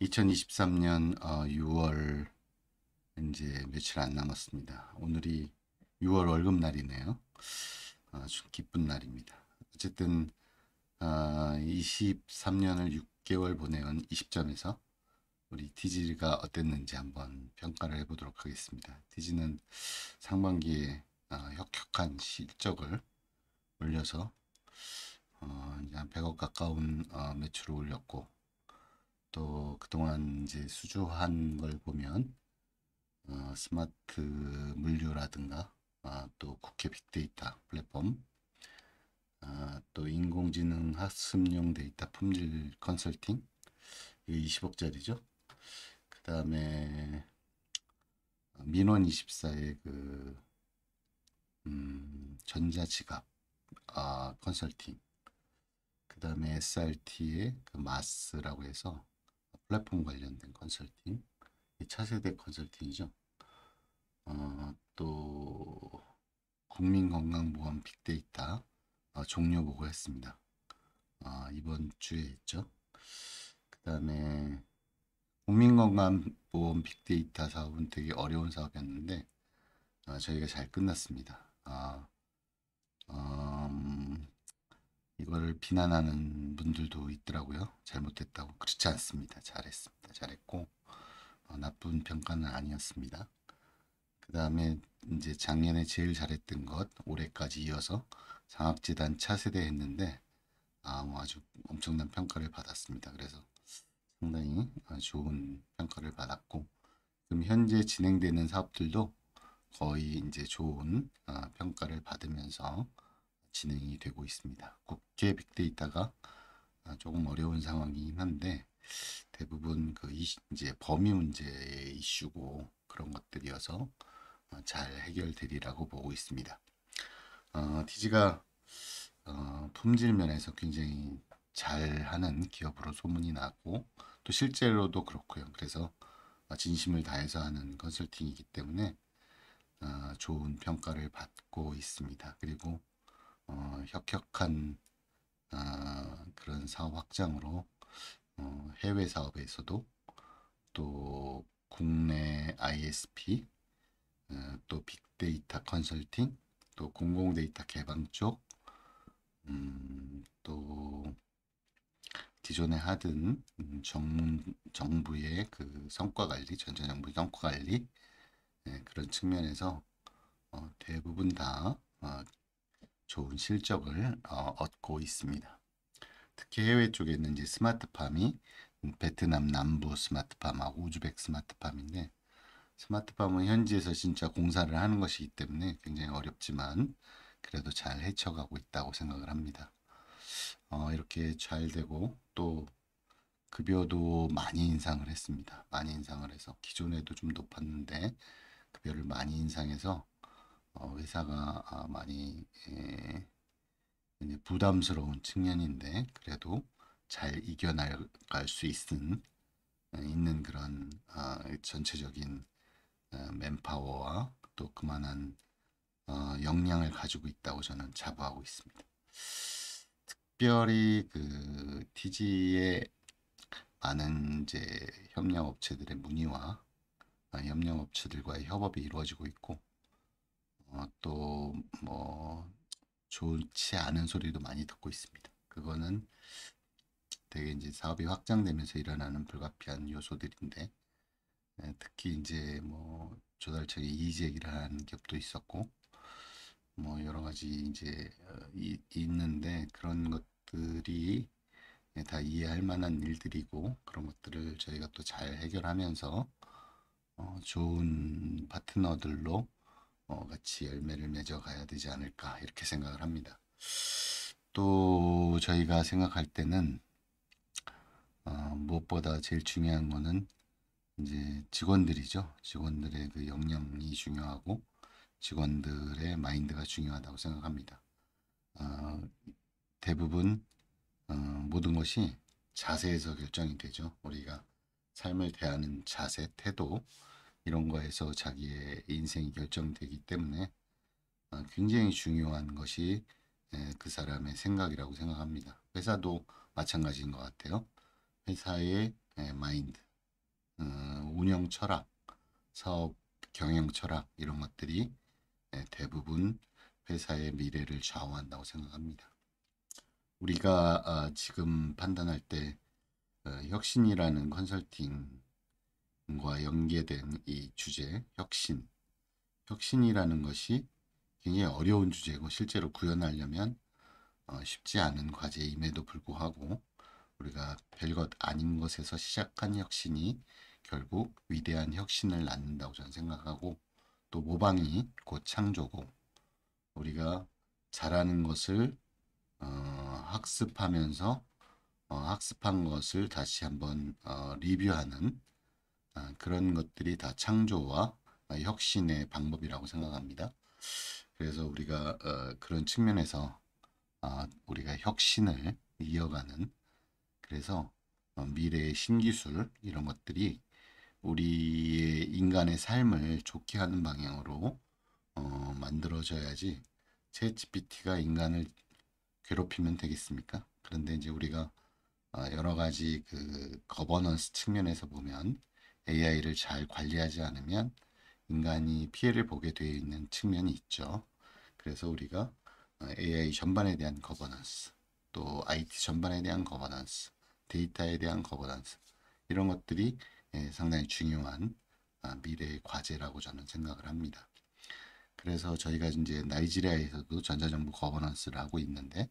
2023년 6월 어, 이제 며칠 안 남았습니다. 오늘이 6월 월급날이네요. 좀 아, 기쁜 날입니다. 어쨌든 23년을 아, 6개월 보내온 20점에서 우리 디지가 어땠는지 한번 평가를 해보도록 하겠습니다. 디지는 상반기에 아, 혁혁한 실적을 올려서 어, 한 100억 가까운 어, 매출을 올렸고 또 그동안 이제 수주한 걸 보면 어, 스마트 물류라든가 아, 또 국회 빅데이터 플랫폼 아, 또 인공지능 학습용 데이터 품질 컨설팅 이게 20억짜리죠 그 다음에 민원24의 그 음, 전자지갑 아, 컨설팅 그 다음에 SRT의 그 마스라고 해서 플랫폼 관련된 컨설팅 차세대 컨설팅이죠. 어, 또 국민건강보험 빅데이터 어, 종료 보고했습니다. 어, 이번 주에 했죠. 그 다음에 국민건강보험 빅데이터 사업은 되게 어려운 사업이었는데 어, 저희가 잘 끝났습니다. 어, 음, 거를 비난하는 분들도 있더라고요. 잘못했다고. 그렇지 않습니다. 잘했습니다. 잘했고 어, 나쁜 평가는 아니었습니다. 그 다음에 이제 작년에 제일 잘했던 것 올해까지 이어서 장학재단 차세대 했는데 아, 뭐 아주 엄청난 평가를 받았습니다. 그래서 상당히 아, 좋은 평가를 받았고 지금 현재 진행되는 사업들도 거의 이제 좋은 아, 평가를 받으면서 진행이 되고 있습니다. 국제 빅데이터가 아, 조금 어려운 상황이긴 한데 대부분 그 이제 범위 문제의 이슈고 그런 것들이어서 어, 잘 해결되리라고 보고 있습니다. 어, 티지가 어, 품질 면에서 굉장히 잘하는 기업으로 소문이 나고 또 실제로도 그렇고요. 그래서 어, 진심을 다해서 하는 컨설팅이기 때문에 어, 좋은 평가를 받고 있습니다. 그리고 어, 혁혁한 아, 그런 사업 확장으로 어, 해외 사업에서도 또 국내 ISP 어, 또 빅데이터 컨설팅 또 공공 데이터 개방 쪽 음, 또 기존에 하던 음, 정, 정부의 그 성과관리, 전자정부 성과관리 네, 그런 측면에서 어, 대부분 다 어, 좋은 실적을 어, 얻고 있습니다. 특히 해외 쪽에는 있 이제 스마트팜이 베트남 남부 스마트팜하고 우즈벡 스마트팜인데 스마트팜은 현지에서 진짜 공사를 하는 것이기 때문에 굉장히 어렵지만 그래도 잘 헤쳐가고 있다고 생각을 합니다. 어, 이렇게 잘 되고 또 급여도 많이 인상을 했습니다. 많이 인상을 해서 기존에도 좀 높았는데 급여를 많이 인상해서 어, 회사가 아, 많이 예, 부담스러운 측면인데 그래도 잘 이겨나갈 수 있은 예, 있는 그런 아, 전체적인 어, 맨파워와 또 그만한 어, 역량을 가지고 있다고 저는 자부하고 있습니다. 특별히 그 TG의 많은 이제 협력 업체들의 문의와 아, 협력 업체들과의 협업이 이루어지고 있고 어, 또뭐 좋지 않은 소리도 많이 듣고 있습니다. 그거는 되게 이제 사업이 확장되면서 일어나는 불가피한 요소들인데 예, 특히 이제 뭐 조달청의 이익이라는 격도 있었고 뭐 여러 가지 이제 어, 있는데 그런 것들이 예, 다 이해할 만한 일들이고 그런 것들을 저희가 또 잘 해결하면서 어, 좋은 파트너들로 어, 같이 열매를 맺어가야 되지 않을까 이렇게 생각을 합니다. 또 저희가 생각할 때는 어, 무엇보다 제일 중요한 거는 이제 직원들이죠. 직원들의 그 역량이 중요하고 직원들의 마인드가 중요하다고 생각합니다. 어, 대부분 어, 모든 것이 자세에서 결정이 되죠. 우리가 삶을 대하는 자세, 태도, 이런 거에서 자기의 인생이 결정되기 때문에 어, 굉장히 중요한 것이 그 사람의 생각이라고 생각합니다. 회사도 마찬가지인 것 같아요. 회사의 마인드, 어, 운영 철학, 사업 경영 철학 이런 것들이 대부분 회사의 미래를 좌우한다고 생각합니다. 우리가 아, 지금 판단할 때 어, 혁신이라는 컨설팅 과 연계된 이 주제 혁신 혁신이라는 것이 굉장히 어려운 주제고 실제로 구현하려면 어, 쉽지 않은 과제임에도 불구하고 우리가 별것 아닌 것에서 시작한 혁신이 결국 위대한 혁신을 낳는다고 저는 생각하고 또 모방이 곧 창조고 우리가 잘하는 것을 어, 학습하면서 어, 학습한 것을 다시 한번 어, 리뷰하는 아, 그런 것들이 다 창조와 혁신의 방법이라고 생각합니다. 그래서 우리가 어, 그런 측면에서 아, 우리가 혁신을 이어가는 그래서 미래의 신기술 이런 것들이 우리의 인간의 삶을 좋게 하는 방향으로 어, 만들어져야지 채 GPT가 인간을 괴롭히면 되겠습니까? 그런데 이제 우리가 아, 여러 가지 그 거버넌스 측면에서 보면 AI를 잘 관리하지 않으면 인간이 피해를 보게 되어 있는 측면이 있죠. 그래서 우리가 어, AI 전반에 대한 거버넌스, 또 IT 전반에 대한 거버넌스, 데이터에 대한 거버넌스 이런 것들이 예, 상당히 중요한 아, 미래의 과제라고 저는 생각을 합니다. 그래서 저희가 이제 나이지리아에서도 전자정부 거버넌스를 하고 있는데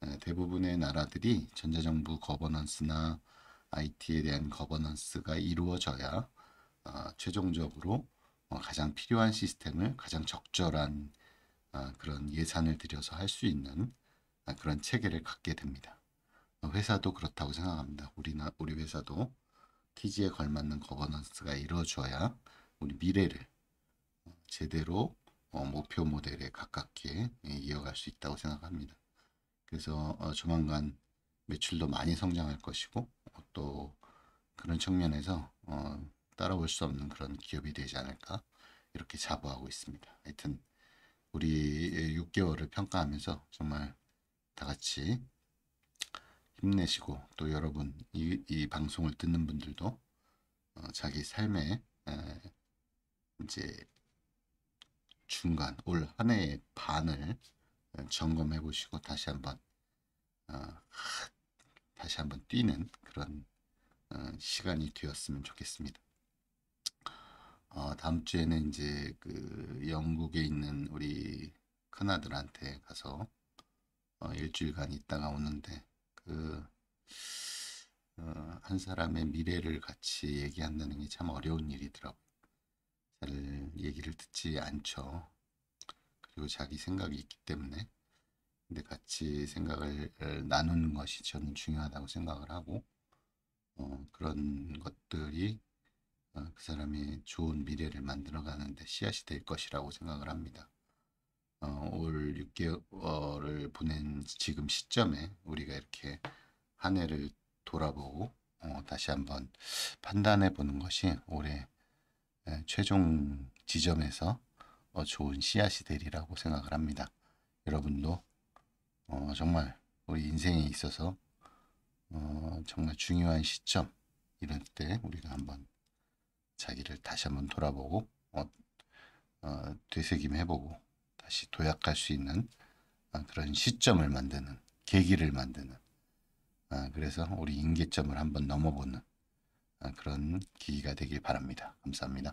어, 대부분의 나라들이 전자정부 거버넌스나 IT에 대한 거버넌스가 이루어져야 어, 최종적으로 어, 가장 필요한 시스템을 가장 적절한 어, 그런 예산을 들여서 할 수 있는 그런 체계를 갖게 됩니다. 회사도 그렇다고 생각합니다. 우리나 우리 회사도 TG에 걸맞는 거버넌스가 이루어져야 우리 미래를 제대로 목표 모델에 가깝게 예, 이어갈 수 있다고 생각합니다. 그래서 조만간 매출도 많이 성장할 것이고 또 그런 측면에서 어, 따라올 수 없는 그런 기업이 되지 않을까 이렇게 자부하고 있습니다. 하여튼 우리 6개월을 평가하면서 정말 다 같이 힘내시고 또 여러분 이, 이 방송을 듣는 분들도 어, 자기 삶의 이제 중간 올한 해의 반을 점검해 보시고 다시 한번 어, 다시 한번 뛰는 그런 어, 시간이 되었으면 좋겠습니다. 어, 다음 주에는 이제 그 영국에 있는 우리 큰아들한테 가서 어, 일주일간 있다가 오는데 그한 어, 사람의 미래를 같이 얘기한다는 게 참 어려운 일이더라고요. 잘 얘기를 듣지 않죠. 그리고 자기 생각이 있기 때문에 근데 같이 생각을 어, 나누는 것이 저는 중요하다고 생각을 하고 어, 그런 것들이 어, 그 사람이 좋은 미래를 만들어가는 데 씨앗이 될 것이라고 생각을 합니다. 어, 올 6개월을 보낸 지금 시점에 우리가 이렇게 한 해를 돌아보고 어, 다시 한번 판단해 보는 것이 올해 최종 지점에서 어, 좋은 씨앗이 되리라고 생각을 합니다. 여러분도 어, 정말 우리 인생에 있어서 어, 정말 중요한 시점 이럴 때 우리가 한번 자기를 다시 한번 돌아보고 어, 어, 되새김해보고 다시 도약할 수 있는 아, 그런 시점을 만드는 계기를 만드는 아, 그래서 우리 인계점을 한번 넘어보는 아, 그런 기회가 되길 바랍니다. 감사합니다.